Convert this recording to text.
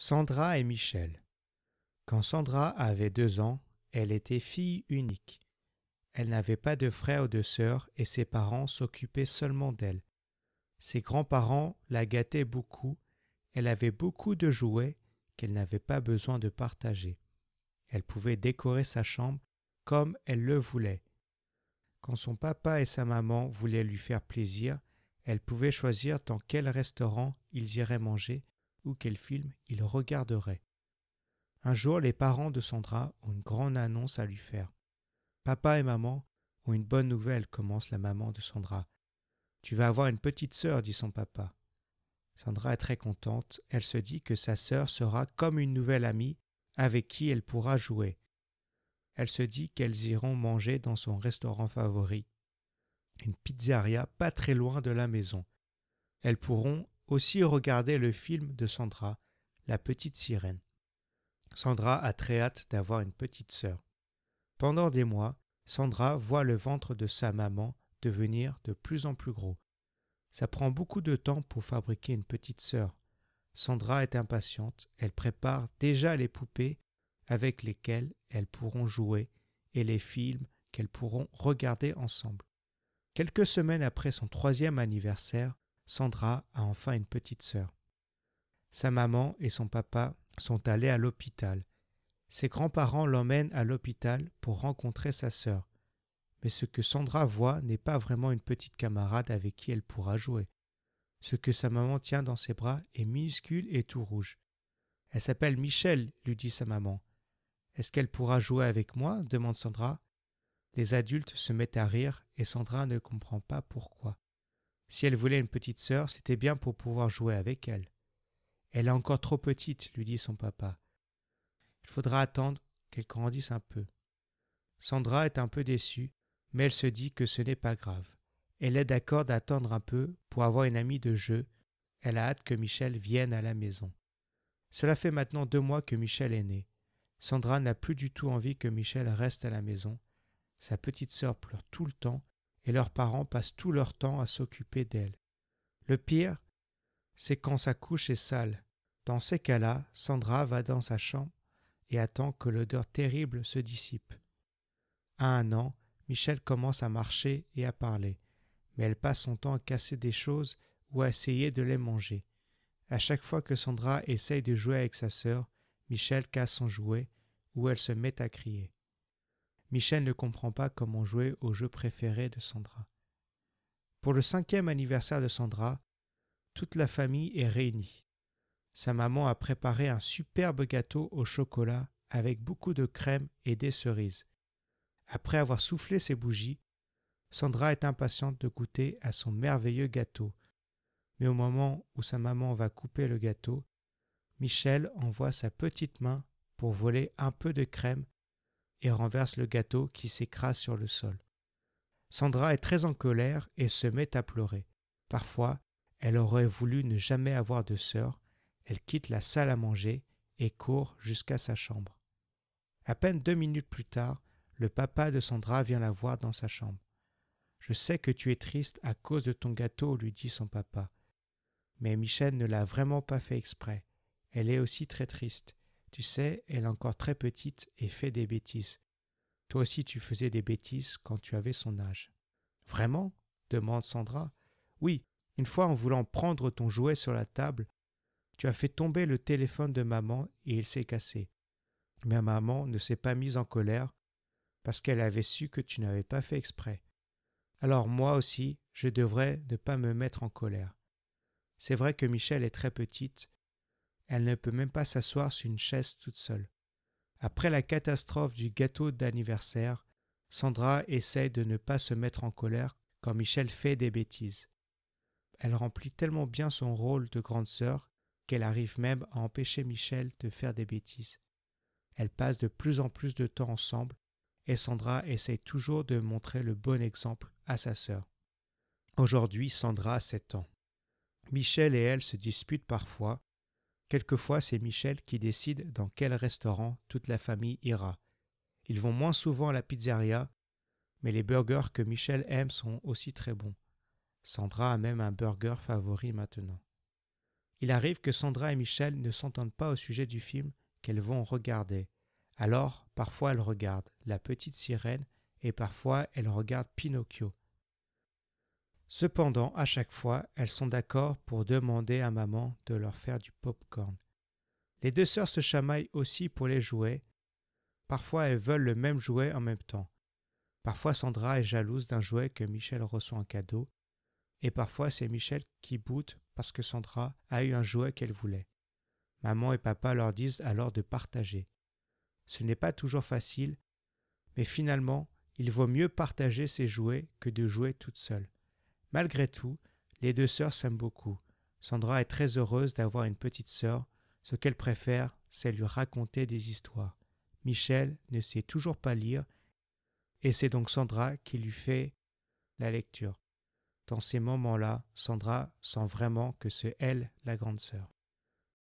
Sandra et Michel. Quand Sandra avait deux ans, elle était fille unique. Elle n'avait pas de frère ou de sœur et ses parents s'occupaient seulement d'elle. Ses grands-parents la gâtaient beaucoup, elle avait beaucoup de jouets qu'elle n'avait pas besoin de partager. Elle pouvait décorer sa chambre comme elle le voulait. Quand son papa et sa maman voulaient lui faire plaisir, elle pouvait choisir dans quel restaurant ils iraient manger quel film il regarderait. Un jour, les parents de Sandra ont une grande annonce à lui faire. Papa et maman ont une bonne nouvelle, commence la maman de Sandra. Tu vas avoir une petite sœur, dit son papa. Sandra est très contente, elle se dit que sa sœur sera comme une nouvelle amie avec qui elle pourra jouer. Elle se dit qu'elles iront manger dans son restaurant favori, une pizzeria pas très loin de la maison. Elles pourront aussi regarder le film de Sandra, La Petite Sirène. Sandra a très hâte d'avoir une petite sœur. Pendant des mois, Sandra voit le ventre de sa maman devenir de plus en plus gros. Ça prend beaucoup de temps pour fabriquer une petite sœur. Sandra est impatiente, elle prépare déjà les poupées avec lesquelles elles pourront jouer et les films qu'elles pourront regarder ensemble. Quelques semaines après son troisième anniversaire, Sandra a enfin une petite sœur. Sa maman et son papa sont allés à l'hôpital. Ses grands-parents l'emmènent à l'hôpital pour rencontrer sa sœur. Mais ce que Sandra voit n'est pas vraiment une petite camarade avec qui elle pourra jouer. Ce que sa maman tient dans ses bras est minuscule et tout rouge. Elle s'appelle Michel, lui dit sa maman. Est-ce qu'elle pourra jouer avec moi demande Sandra. Les adultes se mettent à rire et Sandra ne comprend pas pourquoi. Si elle voulait une petite sœur, c'était bien pour pouvoir jouer avec elle. Elle est encore trop petite, lui dit son papa. Il faudra attendre qu'elle grandisse un peu. Sandra est un peu déçue, mais elle se dit que ce n'est pas grave. Elle est d'accord d'attendre un peu pour avoir une amie de jeu. Elle a hâte que Michel vienne à la maison. Cela fait maintenant deux mois que Michel est né. Sandra n'a plus du tout envie que Michel reste à la maison. Sa petite sœur pleure tout le temps et leurs parents passent tout leur temps à s'occuper d'elle. Le pire, c'est quand sa couche est sale. Dans ces cas-là, Sandra va dans sa chambre et attend que l'odeur terrible se dissipe. À un an, Michel commence à marcher et à parler, mais elle passe son temps à casser des choses ou à essayer de les manger. À chaque fois que Sandra essaye de jouer avec sa sœur, Michel casse son jouet ou elle se met à crier. Michel ne comprend pas comment jouer au jeu préféré de Sandra. Pour le cinquième anniversaire de Sandra, toute la famille est réunie. Sa maman a préparé un superbe gâteau au chocolat avec beaucoup de crème et des cerises. Après avoir soufflé ses bougies, Sandra est impatiente de goûter à son merveilleux gâteau. Mais au moment où sa maman va couper le gâteau, Michel envoie sa petite main pour voler un peu de crème et renverse le gâteau qui s'écrase sur le sol. Sandra est très en colère et se met à pleurer. Parfois, elle aurait voulu ne jamais avoir de sœur, elle quitte la salle à manger et court jusqu'à sa chambre. À peine deux minutes plus tard, le papa de Sandra vient la voir dans sa chambre. Je sais que tu es triste à cause de ton gâteau, lui dit son papa. Mais Michel ne l'a vraiment pas fait exprès. Elle est aussi très triste. Tu sais, elle est encore très petite et fait des bêtises. Toi aussi tu faisais des bêtises quand tu avais son âge. Vraiment demande Sandra. Oui, une fois en voulant prendre ton jouet sur la table, tu as fait tomber le téléphone de maman et il s'est cassé. Mais maman ne s'est pas mise en colère parce qu'elle avait su que tu n'avais pas fait exprès. Alors moi aussi, je devrais ne pas me mettre en colère. C'est vrai que Michel est très petite elle ne peut même pas s'asseoir sur une chaise toute seule. Après la catastrophe du gâteau d'anniversaire, Sandra essaye de ne pas se mettre en colère quand Michel fait des bêtises. Elle remplit tellement bien son rôle de grande sœur qu'elle arrive même à empêcher Michel de faire des bêtises. Elles passent de plus en plus de temps ensemble et Sandra essaie toujours de montrer le bon exemple à sa sœur. Aujourd'hui, Sandra a 7 ans. Michel et elle se disputent parfois, Quelquefois, c'est Michel qui décide dans quel restaurant toute la famille ira. Ils vont moins souvent à la pizzeria, mais les burgers que Michel aime sont aussi très bons. Sandra a même un burger favori maintenant. Il arrive que Sandra et Michel ne s'entendent pas au sujet du film qu'elles vont regarder. Alors, parfois elles regardent La Petite Sirène et parfois elles regardent Pinocchio. Cependant, à chaque fois, elles sont d'accord pour demander à maman de leur faire du pop-corn. Les deux sœurs se chamaillent aussi pour les jouets. Parfois, elles veulent le même jouet en même temps. Parfois, Sandra est jalouse d'un jouet que Michel reçoit en cadeau. Et parfois, c'est Michel qui boute parce que Sandra a eu un jouet qu'elle voulait. Maman et papa leur disent alors de partager. Ce n'est pas toujours facile, mais finalement, il vaut mieux partager ses jouets que de jouer toute seule. Malgré tout, les deux sœurs s'aiment beaucoup. Sandra est très heureuse d'avoir une petite sœur. Ce qu'elle préfère, c'est lui raconter des histoires. Michel ne sait toujours pas lire, et c'est donc Sandra qui lui fait la lecture. Dans ces moments-là, Sandra sent vraiment que c'est elle la grande sœur.